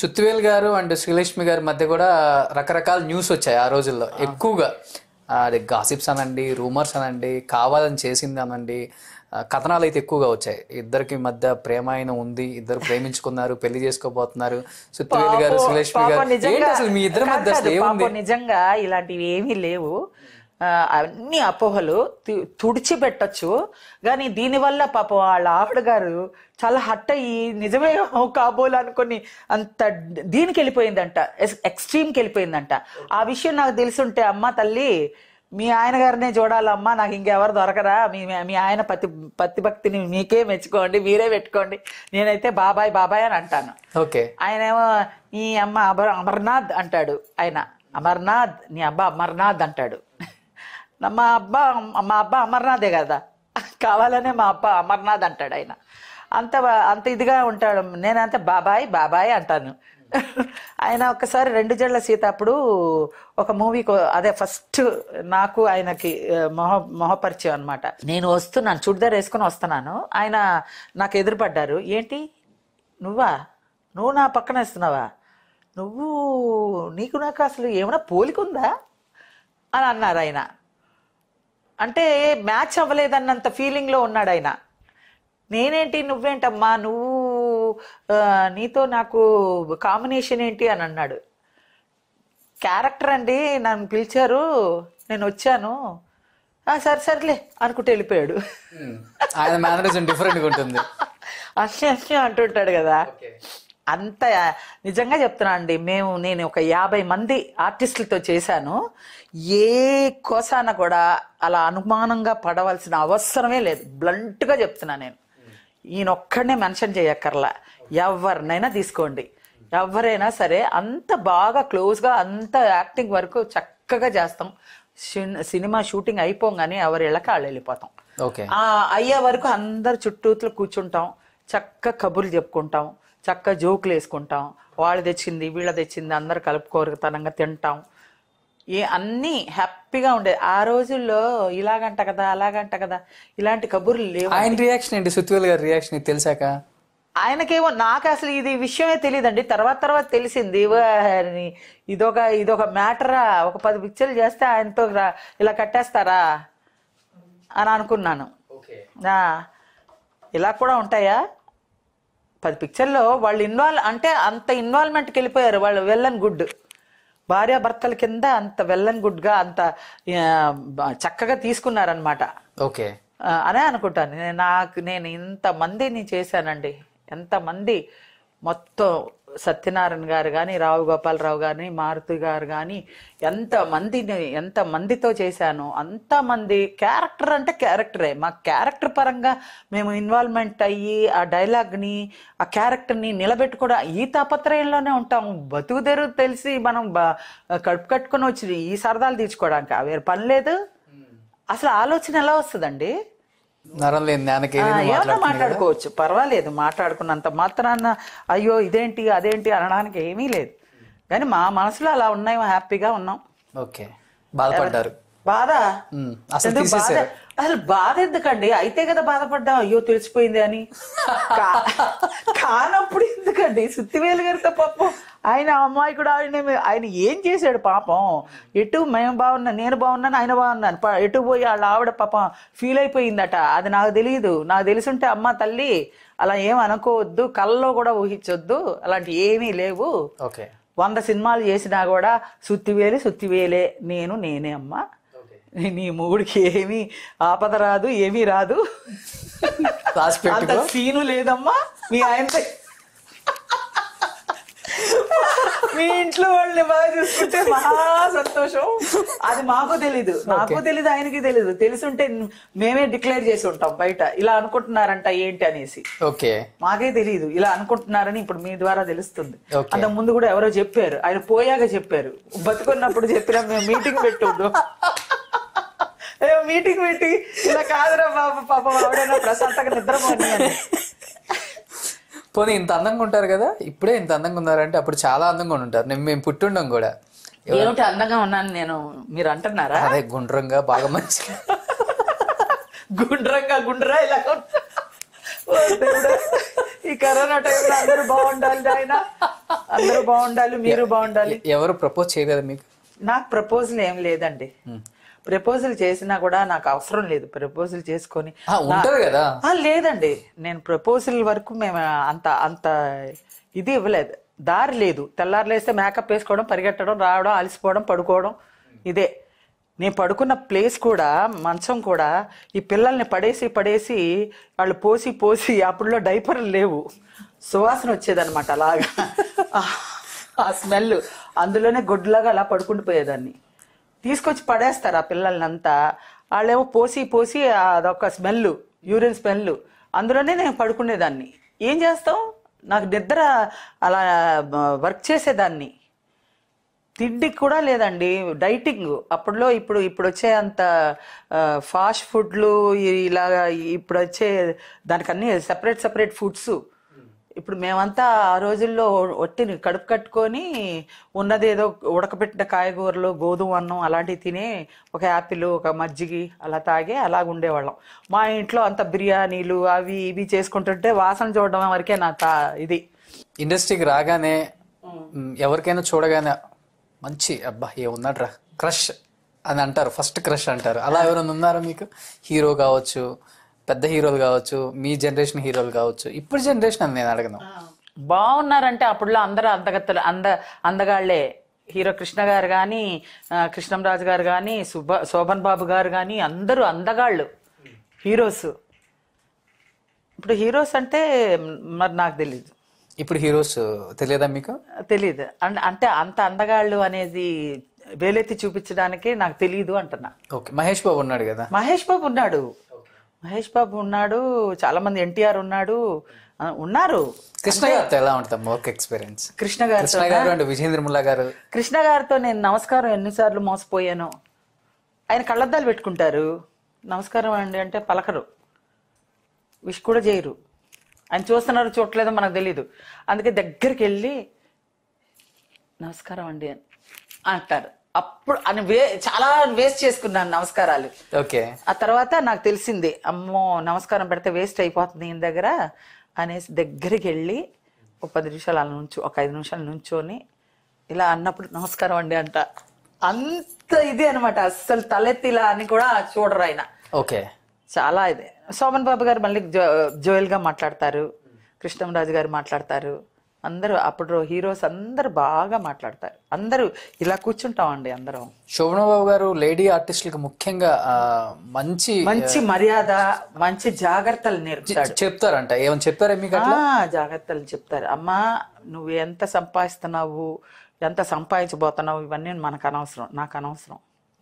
సుత్వేల్ గారు అండ్ శ్రీలక్ష్మి గారి మధ్య కూడా రకరకాల న్యూస్ వచ్చాయి ఆ రోజుల్లో ఎక్కువగా అది గాసిప్స్ అనండి రూమర్స్ అనండి కావాలని చేసింది అనండి కథనాలు అయితే ఎక్కువగా వచ్చాయి ఇద్దరికి మధ్య ప్రేమ అయిన ఉంది ఇద్దరు ప్రేమించుకున్నారు పెళ్లి చేసుకోబోతున్నారు సుత్వేల్ గారు శ్రీలక్ష్మి గారు అసలు మీ ఇద్దరు మధ్య నిజంగా ఇలాంటివి ఏమీ లేవు అన్ని అపోహలు తుడిచిపెట్టచ్చు కానీ దీనివల్ల పాపం వాళ్ళ ఆవిడ గారు చాలా హట్ అయ్యి నిజమే కాబోలు అనుకుని అంత దీనికి వెళ్ళిపోయిందంట ఎక్స్ట్రీమ్కి వెళ్ళిపోయిందంట ఆ విషయం నాకు ఉంటే అమ్మ తల్లి మీ ఆయన గారినే చూడాలమ్మా నాకు ఇంకెవరు దొరకరా మీ మీ ఆయన పతి భక్తిని మీకే మెచ్చుకోండి మీరే పెట్టుకోండి నేనైతే బాబాయ్ బాబాయ్ అని అంటాను ఓకే ఆయన ఏమో నీ అమ్మ అమర్ అమర్నాథ్ అంటాడు ఆయన అమర్నాథ్ నీ అబ్బా అమర్నాథ్ అంటాడు మా అబ్బా మా అబ్బ అమర్నాథే కదా కావాలనే మా అబ్బ అమర్నాథ్ అంటాడు ఆయన అంత అంత ఇదిగా ఉంటాడు నేనంత బాబాయ్ బాబాయ్ అంటాను ఆయన ఒకసారి రెండు జడ్ల సీత అప్పుడు ఒక మూవీ అదే ఫస్ట్ నాకు ఆయనకి మొహ మొహపరిచయం అనమాట నేను వస్తున్నాను చుడిదార్ వేసుకుని వస్తున్నాను ఆయన నాకు ఎదురుపడ్డారు ఏంటి నువ్వా నువ్వు నా పక్కన వేస్తున్నావా నువ్వు నీకు నాకు అసలు ఏమైనా పోలికుందా అని అన్నారు ఆయన అంటే మ్యాచ్ అవ్వలేదన్నంత ఫీలింగ్లో ఉన్నాడు ఆయన నేనేంటి నువ్వేంటమ్మా నువ్వు నీతో నాకు కాంబినేషన్ ఏంటి అని అన్నాడు క్యారెక్టర్ అండి నన్ను పిలిచారు నేను వచ్చాను సరే సరేలే అనుకుంటే వెళ్ళిపోయాడు డిఫరెంట్గా ఉంటుంది అన్నీ అంటుంటాడు కదా అంత నిజంగా చెప్తున్నాను అండి మేము నేను ఒక యాభై మంది ఆర్టిస్టులతో చేశాను ఏ కోసాన కూడా అలా అనుమానంగా పడవలసిన అవసరమే లేదు బ్లంట్గా చెప్తున్నా నేను ఈయన ఒక్కడనే మెన్షన్ చేయక్కర్లా ఎవరినైనా తీసుకోండి ఎవరైనా సరే అంత బాగా క్లోజ్గా అంత యాక్టింగ్ వరకు చక్కగా చేస్తాం సినిమా షూటింగ్ అయిపోగానే ఎవరు ఇళ్ళకి వాళ్ళు వెళ్ళిపోతాం అయ్యే వరకు అందరు చుట్టూతులు కూర్చుంటాం చక్క కబుర్లు చెప్పుకుంటాం చక్కగా జోకులు వేసుకుంటాం వాళ్ళు తెచ్చింది వీళ్ళ తెచ్చింది అందరు కలుపుకోరుతనంగా తింటాం ఏ అన్నీ హ్యాపీగా ఉండేది ఆ రోజుల్లో ఇలాగంట కదా అలాగంట కదా ఇలాంటి కబుర్లు లేవు ఆయన రియాక్షన్ ఏంటి సుత్వేల్ గారి రియాక్షన్ తెలిసాక ఆయనకేమో నాకు అసలు ఇది విషయమే తెలియదండి తర్వాత తర్వాత తెలిసింది ఇదొక ఇదొక మ్యాటరా ఒక పది పిక్చర్లు చేస్తే ఆయనతో ఇలా కట్టేస్తారా అని అనుకున్నాను ఇలా కూడా ఉంటాయా పది పిక్చర్లో వాళ్ళు ఇన్వాల్వ్ అంటే అంత ఇన్వాల్వ్మెంట్కి వెళ్ళిపోయారు వాళ్ళు వెళ్ళని గుడ్ భార్యాభర్తల కింద అంత వెళ్ళని గుడ్గా అంత చక్కగా తీసుకున్నారనమాట ఓకే అనే అనుకుంటాను నాకు నేను ఇంతమందిని చేశానండి ఎంతమంది మొత్తం సత్యనారాయణ గారు కానీ రావు గోపాలరావు గారిని మారుతి గారు కానీ ఎంతమందిని ఎంతమందితో చేశాను అంతమంది క్యారెక్టర్ అంటే క్యారెక్టరే మా క్యారెక్టర్ పరంగా మేము ఇన్వాల్వ్మెంట్ అయ్యి ఆ డైలాగ్ని ఆ క్యారెక్టర్ని నిలబెట్టుకోవడం ఈ తాపత్రయంలోనే ఉంటాము బతుకు తెరు తెలిసి మనం కడుపు కట్టుకొని వచ్చి ఈ సరదాలు తీర్చుకోవడానికి వేరే పని లేదు అసలు ఆలోచన ఎలా వస్తుందండి నరం మాట్లాడుకోవచ్చు పర్వాలేదు మాట్లాడుకున్నంత మాత్రాన అయ్యో ఇదేంటి అదేంటి అనడానికి ఏమీ లేదు కానీ మా మనసులో అలా ఉన్నాయి హ్యాపీగా ఉన్నాం ఓకే బాధపడ్డారు బాధ అసలు అసలు బాధ ఎందుకండి అయితే కదా బాధపడ్డా అయ్యో తెలిసిపోయింది అని కానప్పుడు ఎందుకండి సుత్తివేలు గారితో పాపం ఆయన అమ్మాయి కూడా ఆయన ఆయన ఏం చేశాడు పాపం ఎటు మేము బాగున్నా నేను బాగున్నాను ఆయన బాగున్నాను ఎటు పోయి వాళ్ళ ఆవిడ పాపం ఫీల్ అయిపోయిందట అది నాకు తెలియదు నాకు తెలిసుంటే అమ్మ తల్లి అలా ఏం అనుకోవద్దు కళ్ళలో కూడా ఊహించొద్దు అలాంటి ఏమీ లేవు ఓకే వంద సినిమాలు చేసినా కూడా సుత్తివేలు సుత్తివేలే నేను నేనే అమ్మ నీ మూడికి ఏమీ ఆపద రాదు ఏమీ రాదు అంత సీను లేదమ్మా మీ ఆయన మీ ఇంట్లో వాళ్ళని బాగా చూసుకుంటే మహా సంతోషం అది మాకు తెలీదు నాకు తెలీదు ఆయనకి తెలీదు తెలిసుంటే మేమే డిక్లేర్ చేసి ఉంటాం బయట ఇలా అనుకుంటున్నారంట ఏంటి అనేసి ఓకే మాకే తెలియదు ఇలా అనుకుంటున్నారని ఇప్పుడు మీ ద్వారా తెలుస్తుంది అంత ముందు కూడా ఎవరో చెప్పారు ఆయన పోయాక చెప్పారు బతుకున్నప్పుడు చెప్పినా మేము మీటింగ్ పెట్టుండు మీటింగ్ పెట్టి ఇలా కాదురా బాబు పాప ఎవడైనా ప్రశాంతంగా నిద్రపోండి పోనీ ఇంత అందంగా ఉంటారు కదా ఇప్పుడే ఇంత అందంగా ఉన్నారంటే అప్పుడు చాలా అందంగా ఉంటారు నేను మేము పుట్టుండం కూడా ఏమిటి అందంగా ఉన్నాను నేను మీరు అంటున్నారా అదే గుండ్రంగా బాగా మంచి గుండ్రంగా గుండ్రా ఇలా ఈ కరోనా టైంలో అందరూ బాగుండాలి ఆయన అందరూ బాగుండాలి మీరు బాగుండాలి ఎవరు ప్రపోజ్ చేయలేదు మీకు నాకు ప్రపోజల్ ఏం లేదండి ప్రపోజల్ చేసినా కూడా నాకు అవసరం లేదు ప్రపోజల్ చేసుకొని కదా లేదండి నేను ప్రపోజల్ వరకు మేము అంత అంత ఇది ఇవ్వలేదు దారి లేదు తెల్లారులేస్తే మేకప్ వేసుకోవడం పరిగెట్టడం రావడం అలసిపోవడం పడుకోవడం ఇదే నేను పడుకున్న ప్లేస్ కూడా మంచం కూడా ఈ పిల్లల్ని పడేసి పడేసి వాళ్ళు పోసి పోసి అప్పుడులో డైపర్లు లేవు సువాసన వచ్చేదనమాట అలాగా ఆ స్మెల్ అందులోనే గుడ్లాగా అలా పడుకుంటూ పోయేదాన్ని తీసుకొచ్చి పడేస్తారు ఆ పిల్లల్నంతా వాళ్ళేమో పోసి పోసి అదొక స్మెల్ యూరిన్ స్మెల్ అందులోనే నేను పడుకునేదాన్ని ఏం చేస్తావు నాకు నిద్ర అలా వర్క్ చేసేదాన్ని తిండి కూడా లేదండి డైటింగ్ అప్పుడులో ఇప్పుడు ఇప్పుడు వచ్చే అంత ఫాస్ట్ ఫుడ్లు ఇలా ఇప్పుడు వచ్చే దానికన్నీ సపరేట్ సపరేట్ ఫుడ్స్ ఇప్పుడు మేమంతా ఆ రోజుల్లో ఒట్టి కడుపు కట్టుకొని ఉన్నది ఏదో ఉడకబెట్టిన కాయగూరలు గోధుమ అన్నం అలాంటివి తినే ఒక యాపిల్ ఒక మజ్జిగి అలా తాగే అలాగ ఉండేవాళ్ళం మా ఇంట్లో అంత బిర్యానీలు అవి ఇవి చేసుకుంటుంటే వాసన చూడడం వరకే నా తా ఇది ఇండస్ట్రీకి రాగానే ఎవరికైనా చూడగానే మంచి అబ్బా ఏమున్నాడ్రా క్రష్ అని అంటారు ఫస్ట్ క్రష్ అంటారు అలా ఎవరైనా ఉన్నారా మీకు హీరో కావచ్చు పెద్ద హీరోలు కావచ్చు మీ జనరేషన్ హీరోలు కావచ్చు ఇప్పుడు జనరేషన్ అని నేను అడగను బాగున్నారంటే అప్పుడులో అందరూ అందగత్తలు అంద అందగాళ్లే హీరో కృష్ణ గారు కానీ కృష్ణంరాజు గారు కానీ సుభ శోభన్ బాబు గారు కానీ అందరూ అందగాళ్ళు హీరోస్ ఇప్పుడు హీరోస్ అంటే మరి నాకు తెలియదు ఇప్పుడు హీరోస్ తెలియదా మీకు తెలియదు అంటే అంత అందగాళ్ళు అనేది వేలెత్తి చూపించడానికి నాకు తెలియదు అంటున్నా ఓకే మహేష్ బాబు ఉన్నాడు కదా మహేష్ బాబు ఉన్నాడు మహేష్ బాబు ఉన్నాడు చాలా మంది ఎన్టీఆర్ ఉన్నాడు ఉన్నారు కృష్ణ గారితో ఎలా ఉంటుంది వర్క్ ఎక్స్పీరియన్స్ కృష్ణ గారు గారు విజేంద్ర ముల్లా గారు కృష్ణ గారితో నేను నమస్కారం ఎన్నిసార్లు మోసపోయాను ఆయన కళ్ళద్దాలు పెట్టుకుంటారు నమస్కారం అండి అంటే పలకరు విష్ కూడా చేయరు ఆయన చూస్తున్నారు చూడలేదో మనకు తెలియదు అందుకే దగ్గరికి వెళ్ళి నమస్కారం అండి అని అంటారు అప్పుడు అని వే చాలా వేస్ట్ చేసుకున్నాను నమస్కారాలు ఓకే ఆ తర్వాత నాకు తెలిసింది అమ్మో నమస్కారం పెడితే వేస్ట్ అయిపోతుంది ఈయన దగ్గర అనేసి దగ్గరికి వెళ్ళి ఒక పది నిమిషాలు అలా నుంచు ఒక ఐదు నిమిషాలు నుంచోని ఇలా అన్నప్పుడు నమస్కారం అండి అంట అంత ఇది అనమాట అస్సలు ఇలా అని కూడా చూడరు ఆయన ఓకే చాలా ఇది సోమన్ బాబు గారు మళ్ళీ జోయల్గా మాట్లాడతారు కృష్ణంరాజు గారు మాట్లాడతారు అందరూ అప్పుడు హీరోస్ అందరు బాగా మాట్లాడతారు అందరూ ఇలా కూర్చుంటాం అండి అందరం శోభనబాబు గారు లేడీ ఆర్టిస్టులకు ముఖ్యంగా మంచి మంచి మర్యాద మంచి జాగ్రత్తలు నేర్పుతారు చెప్తారంట ఏమని చెప్తారా మీకు జాగ్రత్తలు చెప్తారు అమ్మా నువ్వు ఎంత సంపాదిస్తున్నావు ఎంత సంపాదించబోతున్నావు ఇవన్నీ మనకు అనవసరం నాకు అనవసరం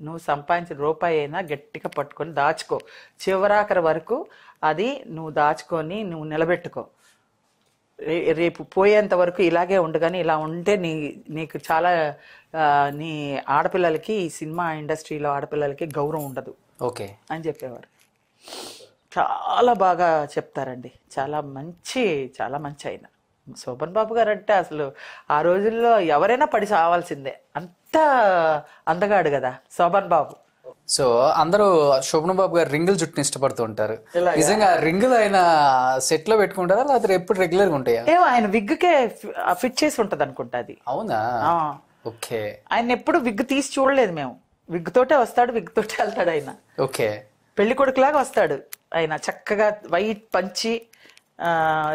నువ్వు సంపాదించిన రూపాయి అయినా గట్టిగా పట్టుకొని దాచుకో చివరాఖరి వరకు అది నువ్వు దాచుకొని నువ్వు నిలబెట్టుకో రేపు పోయేంత వరకు ఇలాగే ఉండగానే ఇలా ఉంటే నీ నీకు చాలా నీ ఆడపిల్లలకి ఈ సినిమా ఇండస్ట్రీలో ఆడపిల్లలకి గౌరవం ఉండదు ఓకే అని చెప్పేవారు చాలా బాగా చెప్తారండి చాలా మంచి చాలా మంచి ఆయన శోభన్ బాబు గారు అంటే అసలు ఆ రోజుల్లో ఎవరైనా పడి సావాల్సిందే అంత అందగాడు కదా శోభన్ బాబు సో అందరూ శోభన బాబు గారు రింగులు జుట్టుని ఇష్టపడుతూ ఉంటారు నిజంగా రింగులు ఆయన సెట్ లో పెట్టుకుంటారా లేకపోతే ఎప్పుడు రెగ్యులర్ గా ఉంటాయా ఏమో ఆయన విగ్కే ఫిట్ చేసి ఉంటది అనుకుంటా అది అవునా ఓకే ఆయన ఎప్పుడు విగ్ తీసి చూడలేదు మేము విగ్ తోటే వస్తాడు విగ్ తోటే వెళ్తాడు ఆయన ఓకే పెళ్లి కొడుకులాగా వస్తాడు ఆయన చక్కగా వైట్ పంచి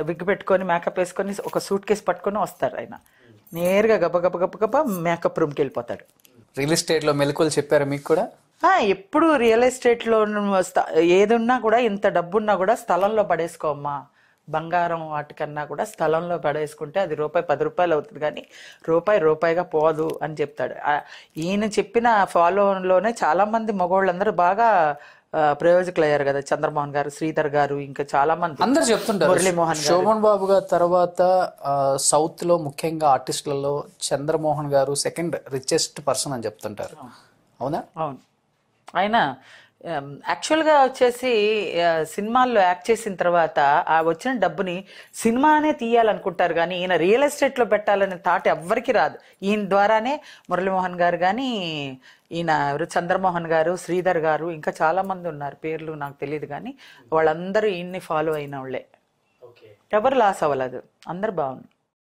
విగ్ పెట్టుకొని మేకప్ వేసుకొని ఒక సూట్ కేసు పట్టుకొని వస్తారు ఆయన నేరుగా గబ గబ గబ గబ మేకప్ రూమ్కి వెళ్ళిపోతాడు రియల్ ఎస్టేట్లో మెలకువలు చెప్పారు మీకు కూడా ఎప్పుడు రియల్ ఎస్టేట్లో ఏదున్నా కూడా ఇంత డబ్బున్నా కూడా స్థలంలో పడేసుకోమ్మా బంగారం వాటికన్నా కూడా స్థలంలో పడేసుకుంటే అది రూపాయి పది రూపాయలు అవుతుంది కానీ రూపాయి రూపాయిగా పోదు అని చెప్తాడు ఈయన చెప్పిన ఫాలోలోనే చాలామంది మగవాళ్ళందరూ బాగా ప్రయోజకులు అయ్యారు కదా చంద్రమోహన్ గారు శ్రీధర్ గారు ఇంకా చాలా మంది అందరు చెప్తుంటారు మురళీమోహన్ శోభన్ బాబు గారు తర్వాత సౌత్ లో ముఖ్యంగా ఆర్టిస్టులలో చంద్రమోహన్ గారు సెకండ్ రిచెస్ట్ పర్సన్ అని చెప్తుంటారు అవునా అవును ఆయన యాక్చువల్గా వచ్చేసి సినిమాల్లో యాక్ట్ చేసిన తర్వాత ఆ వచ్చిన డబ్బుని సినిమానే తీయాలనుకుంటారు కానీ ఈయన రియల్ ఎస్టేట్లో పెట్టాలనే థాట్ ఎవ్వరికి రాదు ఈయన ద్వారానే మురళీమోహన్ గారు కానీ ఈయన ఎవరు చంద్రమోహన్ గారు శ్రీధర్ గారు ఇంకా చాలామంది ఉన్నారు పేర్లు నాకు తెలియదు కానీ వాళ్ళందరూ ఈయన్ని ఫాలో అయిన వాళ్ళే ఎవరు లాస్ అవ్వలేదు అందరు బాగున్నారు